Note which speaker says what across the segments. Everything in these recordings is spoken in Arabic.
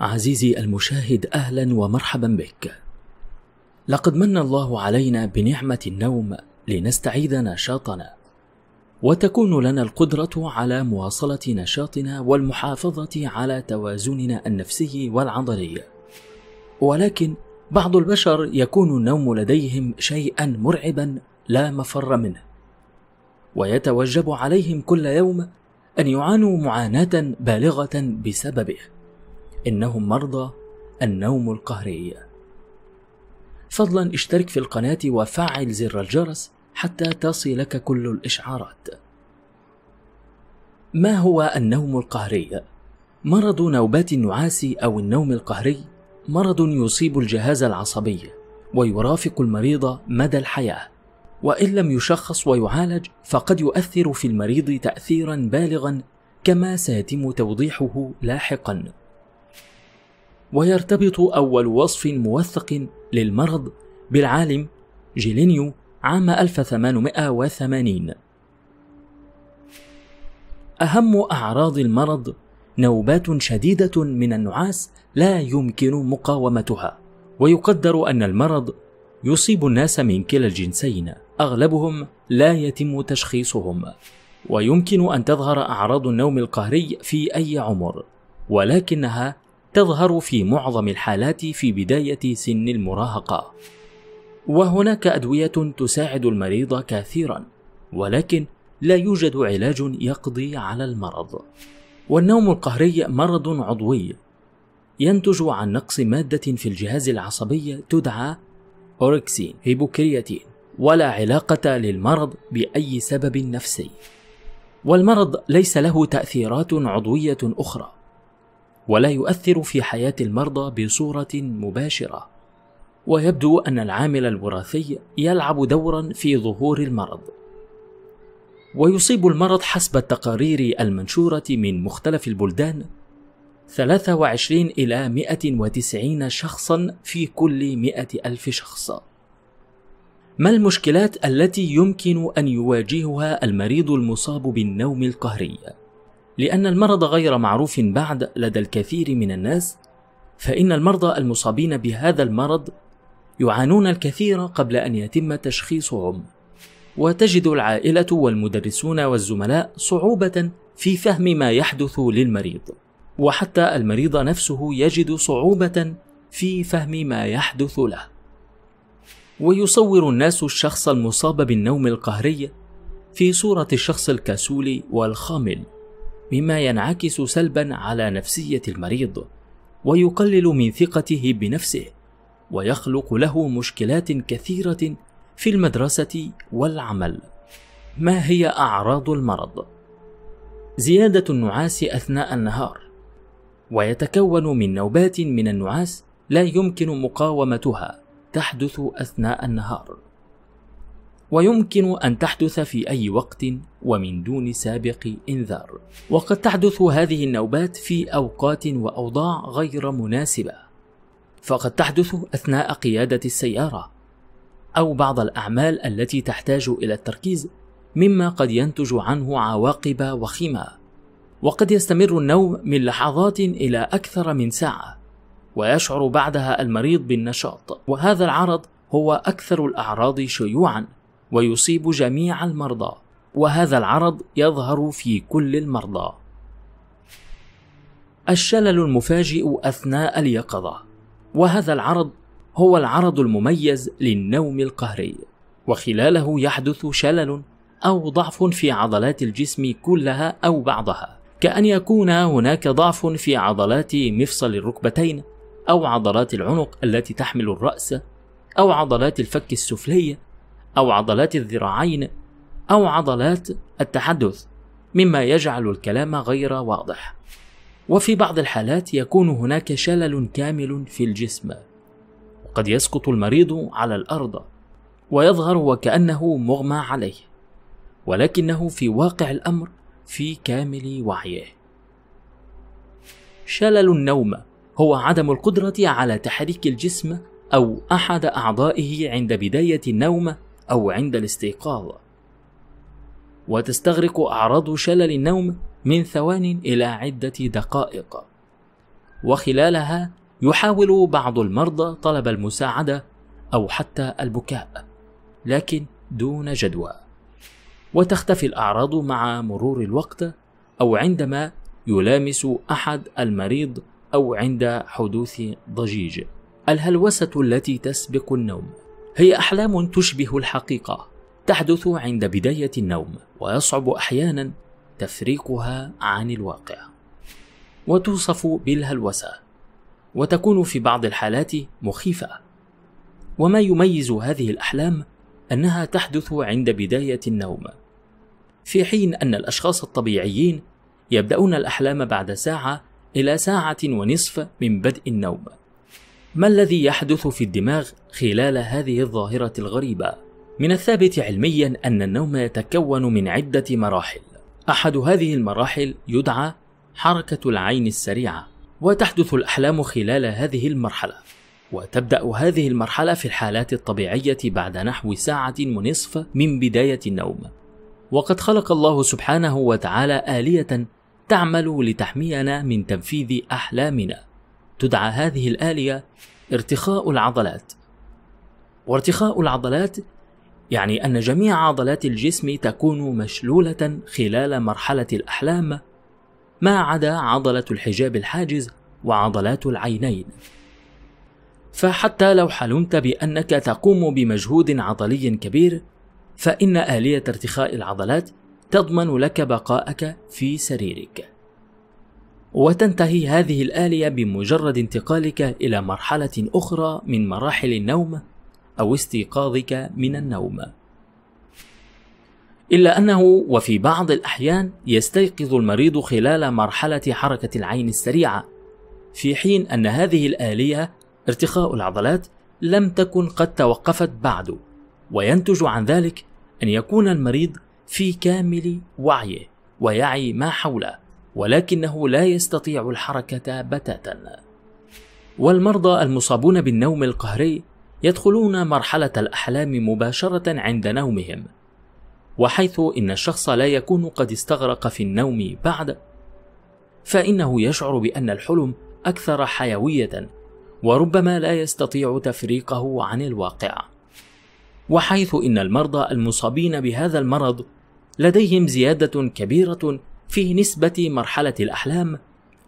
Speaker 1: عزيزي المشاهد اهلا ومرحبا بك لقد من الله علينا بنعمه النوم لنستعيد نشاطنا وتكون لنا القدره على مواصله نشاطنا والمحافظه على توازننا النفسي والعضلي ولكن بعض البشر يكون النوم لديهم شيئا مرعبا لا مفر منه ويتوجب عليهم كل يوم ان يعانوا معاناه بالغه بسببه انهم مرضى النوم القهري فضلا اشترك في القناه وفعل زر الجرس حتى تصلك كل الاشعارات ما هو النوم القهري مرض نوبات النعاس او النوم القهري مرض يصيب الجهاز العصبي ويرافق المريض مدى الحياه وان لم يشخص ويعالج فقد يؤثر في المريض تاثيرا بالغا كما سيتم توضيحه لاحقا ويرتبط اول وصف موثق للمرض بالعالم جيلينيو عام 1880 أهم أعراض المرض نوبات شديدة من النعاس لا يمكن مقاومتها، ويقدر أن المرض يصيب الناس من كلا الجنسين، أغلبهم لا يتم تشخيصهم ويمكن أن تظهر أعراض النوم القهري في أي عمر ولكنها تظهر في معظم الحالات في بداية سن المراهقة وهناك أدوية تساعد المريض كثيرا ولكن لا يوجد علاج يقضي على المرض والنوم القهري مرض عضوي ينتج عن نقص مادة في الجهاز العصبي تدعى أوركسين هيبوكرياتين ولا علاقة للمرض بأي سبب نفسي. والمرض ليس له تأثيرات عضوية أخرى، ولا يؤثر في حياة المرضى بصورة مباشرة. ويبدو أن العامل الوراثي يلعب دورا في ظهور المرض. ويصيب المرض حسب التقارير المنشورة من مختلف البلدان 23 إلى 190 شخصا في كل 100 ألف شخص ما المشكلات التي يمكن ان يواجهها المريض المصاب بالنوم القهري لان المرض غير معروف بعد لدى الكثير من الناس فان المرضى المصابين بهذا المرض يعانون الكثير قبل ان يتم تشخيصهم وتجد العائله والمدرسون والزملاء صعوبه في فهم ما يحدث للمريض وحتى المريض نفسه يجد صعوبه في فهم ما يحدث له ويصور الناس الشخص المصاب بالنوم القهري في صورة الشخص الكسول والخامل مما ينعكس سلبا على نفسية المريض ويقلل من ثقته بنفسه ويخلق له مشكلات كثيرة في المدرسة والعمل. ما هي أعراض المرض؟ زيادة النعاس أثناء النهار، ويتكون من نوبات من النعاس لا يمكن مقاومتها تحدث أثناء النهار ويمكن أن تحدث في أي وقت ومن دون سابق إنذار وقد تحدث هذه النوبات في أوقات وأوضاع غير مناسبة فقد تحدث أثناء قيادة السيارة أو بعض الأعمال التي تحتاج إلى التركيز مما قد ينتج عنه عواقب وخيمة وقد يستمر النوم من لحظات إلى أكثر من ساعة ويشعر بعدها المريض بالنشاط وهذا العرض هو أكثر الأعراض شيوعا ويصيب جميع المرضى وهذا العرض يظهر في كل المرضى الشلل المفاجئ أثناء اليقظة وهذا العرض هو العرض المميز للنوم القهري وخلاله يحدث شلل أو ضعف في عضلات الجسم كلها أو بعضها كأن يكون هناك ضعف في عضلات مفصل الركبتين أو عضلات العنق التي تحمل الرأس أو عضلات الفك السفلية أو عضلات الذراعين أو عضلات التحدث مما يجعل الكلام غير واضح وفي بعض الحالات يكون هناك شلل كامل في الجسم وقد يسقط المريض على الأرض ويظهر وكأنه مغمى عليه ولكنه في واقع الأمر في كامل وعيه شلل النوم هو عدم القدرة على تحريك الجسم أو أحد أعضائه عند بداية النوم أو عند الاستيقاظ. وتستغرق أعراض شلل النوم من ثوان إلى عدة دقائق. وخلالها يحاول بعض المرضى طلب المساعدة أو حتى البكاء، لكن دون جدوى. وتختفي الأعراض مع مرور الوقت أو عندما يلامس أحد المريض أو عند حدوث ضجيج. الهلوسة التي تسبق النوم هي أحلام تشبه الحقيقة تحدث عند بداية النوم ويصعب أحيانا تفريقها عن الواقع. وتوصف بالهلوسة وتكون في بعض الحالات مخيفة. وما يميز هذه الأحلام أنها تحدث عند بداية النوم في حين أن الأشخاص الطبيعيين يبدأون الأحلام بعد ساعة إلى ساعة ونصف من بدء النوم. ما الذي يحدث في الدماغ خلال هذه الظاهرة الغريبة؟ من الثابت علميا أن النوم يتكون من عدة مراحل. أحد هذه المراحل يدعى حركة العين السريعة، وتحدث الأحلام خلال هذه المرحلة. وتبدأ هذه المرحلة في الحالات الطبيعية بعد نحو ساعة ونصف من بداية النوم. وقد خلق الله سبحانه وتعالى آلية تعمل لتحمينا من تنفيذ أحلامنا تدعى هذه الآلية ارتخاء العضلات وارتخاء العضلات يعني أن جميع عضلات الجسم تكون مشلولة خلال مرحلة الأحلام ما عدا عضلة الحجاب الحاجز وعضلات العينين فحتى لو حلمت بأنك تقوم بمجهود عضلي كبير فإن آلية ارتخاء العضلات تضمن لك بقاءك في سريرك وتنتهي هذه الآلية بمجرد انتقالك إلى مرحلة أخرى من مراحل النوم أو استيقاظك من النوم. إلا أنه وفي بعض الأحيان يستيقظ المريض خلال مرحلة حركة العين السريعة، في حين أن هذه الآلية ارتخاء العضلات لم تكن قد توقفت بعد، وينتج عن ذلك أن يكون المريض في كامل وعيه ويعي ما حوله ولكنه لا يستطيع الحركه بتاتا والمرضى المصابون بالنوم القهري يدخلون مرحله الاحلام مباشره عند نومهم وحيث ان الشخص لا يكون قد استغرق في النوم بعد فانه يشعر بان الحلم اكثر حيويه وربما لا يستطيع تفريقه عن الواقع وحيث ان المرضى المصابين بهذا المرض لديهم زيادة كبيرة في نسبة مرحلة الأحلام،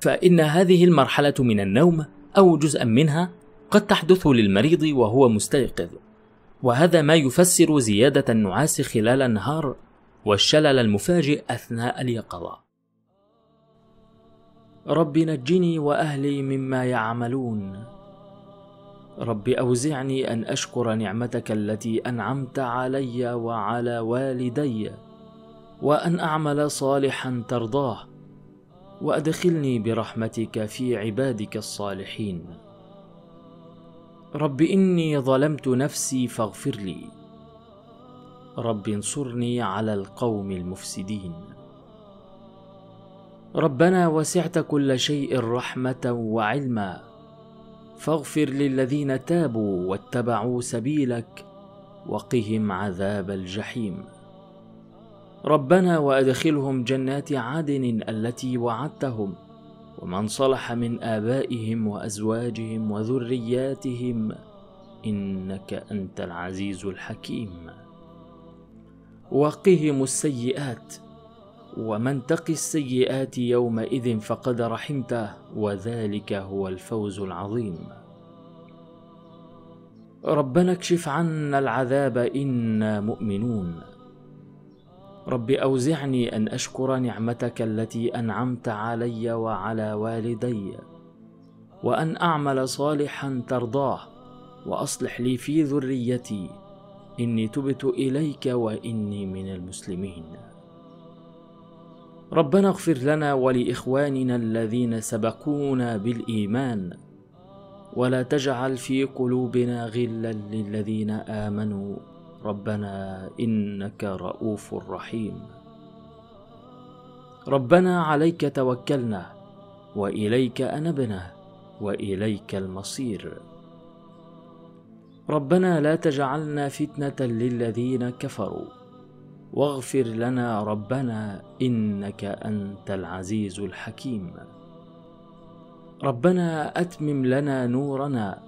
Speaker 1: فإن هذه المرحلة من النوم أو جزءا منها قد تحدث للمريض وهو مستيقظ، وهذا ما يفسر زيادة النعاس خلال النهار والشلل المفاجئ أثناء اليقظة. رب نجني وأهلي مما يعملون. رب أوزعني أن أشكر نعمتك التي أنعمت علي وعلى والدي وان اعمل صالحا ترضاه وادخلني برحمتك في عبادك الصالحين رب اني ظلمت نفسي فاغفر لي رب انصرني على القوم المفسدين ربنا وسعت كل شيء رحمه وعلما فاغفر للذين تابوا واتبعوا سبيلك وقهم عذاب الجحيم ربنا وادخلهم جنات عدن التي وعدتهم ومن صلح من ابائهم وازواجهم وذرياتهم انك انت العزيز الحكيم وقهم السيئات ومن تق السيئات يومئذ فقد رحمته وذلك هو الفوز العظيم ربنا اكشف عنا العذاب انا مؤمنون رب أوزعني أن أشكر نعمتك التي أنعمت علي وعلى والدي وأن أعمل صالحا ترضاه وأصلح لي في ذريتي إني تبت إليك وإني من المسلمين ربنا اغفر لنا ولإخواننا الذين سبقونا بالإيمان ولا تجعل في قلوبنا غلا للذين آمنوا ربنا انك رؤوف رحيم ربنا عليك توكلنا واليك انبنا واليك المصير ربنا لا تجعلنا فتنه للذين كفروا واغفر لنا ربنا انك انت العزيز الحكيم ربنا اتمم لنا نورنا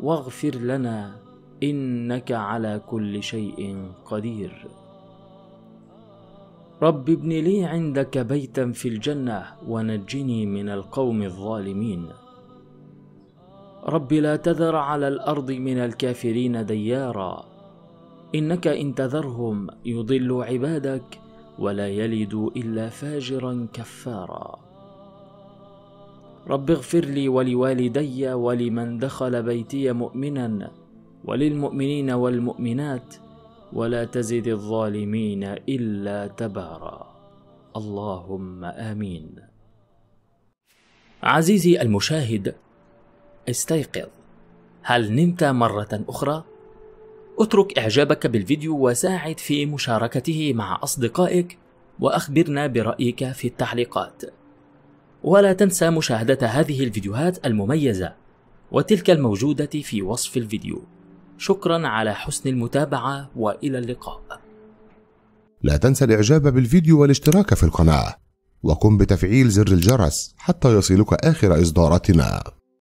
Speaker 1: واغفر لنا انك على كل شيء قدير رب ابن لي عندك بيتا في الجنه ونجني من القوم الظالمين رب لا تذر على الارض من الكافرين ديارا انك ان تذرهم يضل عبادك ولا يلدوا الا فاجرا كفارا رب اغفر لي ولوالدي ولمن دخل بيتي مؤمنا وللمؤمنين والمؤمنات ولا تزد الظالمين الا تبارا اللهم امين عزيزي المشاهد استيقظ هل نمت مره اخرى اترك اعجابك بالفيديو وساعد في مشاركته مع اصدقائك واخبرنا برايك في التعليقات ولا تنسى مشاهده هذه الفيديوهات المميزه وتلك الموجوده في وصف الفيديو شكرا على حسن المتابعة وإلى اللقاء لا تنسى الإعجاب بالفيديو والاشتراك في القناة وقم بتفعيل زر الجرس حتى يصلك آخر إصداراتنا